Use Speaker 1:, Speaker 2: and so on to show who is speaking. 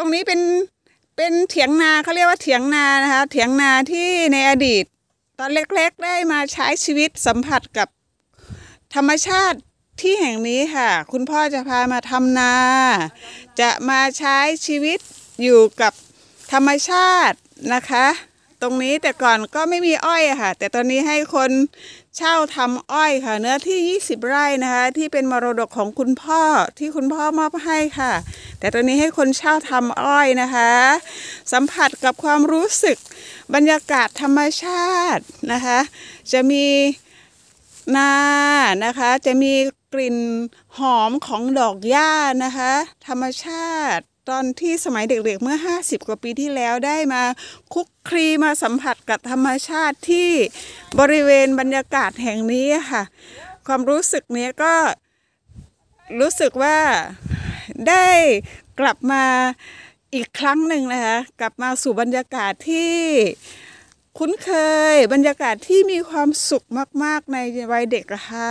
Speaker 1: รงนี้เป็นเป็นเถียงนาเขาเรียกว่าเถียงนานะคะเถียงนาที่ในอดีตตอนเล็กๆได้มาใช้ชีวิตสัมผัสกับ ธรรมชาติที่แห่งนี้ค่ะ คุณพ่อจะพามาทำนา จะมาใช้ชีวิตอยู่กับธรรมชาตินะคะ ตรงนี้แต่ก่อนก็ไม่มีอ้อยค่ะ แต่ตอนนี้ให้คนเช่าทำอ้อยค่ะ เนื้อที่ 20 ไร่นะคะ ที่เป็นมรดกของคุณพ่อที่คุณพ่อมอบให้ค่ะแต่ตัวนี้ให้คนเช่าทำอ้อยนะคะ สัมผัสกับความรู้สึกบรรยากาศธรรมชาตินะคะจะมีนานะคะ จะมีกลิ่นหอมของดอกหญ้านะคะธรรมชาติตอนที่สมัยเด็กๆเมื่อ 50 กว่าปีที่แล้วได้มาคุกครีมาสัมผัสกับธรรมชาติที่บริเวณบรรยากาศแห่งนี้ค่ะ ความรู้สึกนี้ก็รู้สึกว่าได้กลับมาอีกครั้งหนึ่งนะคะ กลับมาสู่บรรยากาศที่คุ้นเคยบรรยากาศที่มีความสุขมากๆในวัยเด็กค่ะ